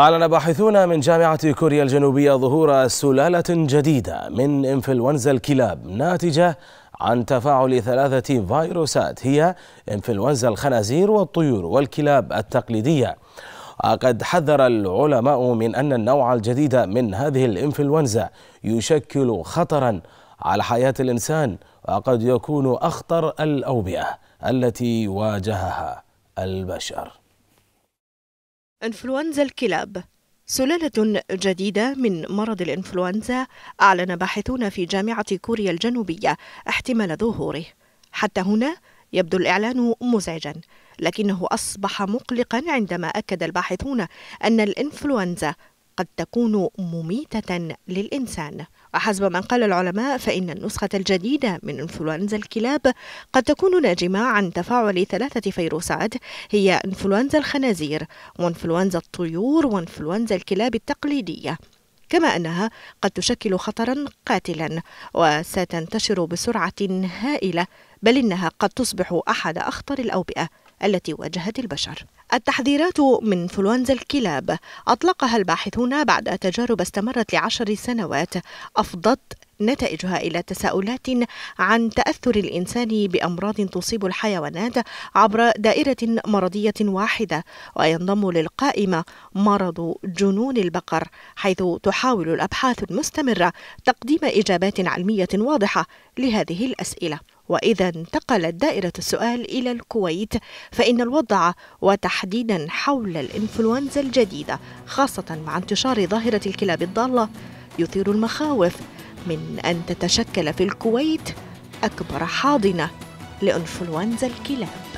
أعلن باحثون من جامعة كوريا الجنوبية ظهور سلالة جديدة من إنفلونزا الكلاب ناتجة عن تفاعل ثلاثة فيروسات هي إنفلونزا الخنازير والطيور والكلاب التقليدية وقد حذر العلماء من أن النوع الجديد من هذه الإنفلونزا يشكل خطرا على حياة الإنسان وقد يكون أخطر الأوبئة التي واجهها البشر إنفلونزا الكلاب سلالة جديدة من مرض الإنفلونزا أعلن باحثون في جامعة كوريا الجنوبية احتمال ظهوره حتى هنا يبدو الإعلان مزعجا لكنه أصبح مقلقا عندما أكد الباحثون أن الإنفلونزا قد تكون مميتة للإنسان وحسب من قال العلماء فإن النسخة الجديدة من إنفلونزا الكلاب قد تكون ناجمة عن تفاعل ثلاثة فيروسات هي إنفلونزا الخنازير وإنفلونزا الطيور وإنفلونزا الكلاب التقليدية كما أنها قد تشكل خطرا قاتلا وستنتشر بسرعة هائلة بل إنها قد تصبح أحد أخطر الأوبئة التي واجهت البشر التحذيرات من انفلونزا الكلاب أطلقها الباحثون بعد تجارب استمرت لعشر سنوات أفضت نتائجها إلى تساؤلات عن تأثر الإنسان بأمراض تصيب الحيوانات عبر دائرة مرضية واحدة وينضم للقائمة مرض جنون البقر حيث تحاول الأبحاث المستمرة تقديم إجابات علمية واضحة لهذه الأسئلة وإذا انتقلت دائرة السؤال إلى الكويت فإن الوضع وتحديدا حول الإنفلونزا الجديدة خاصة مع انتشار ظاهرة الكلاب الضالة يثير المخاوف من أن تتشكل في الكويت أكبر حاضنة لإنفلونزا الكلاب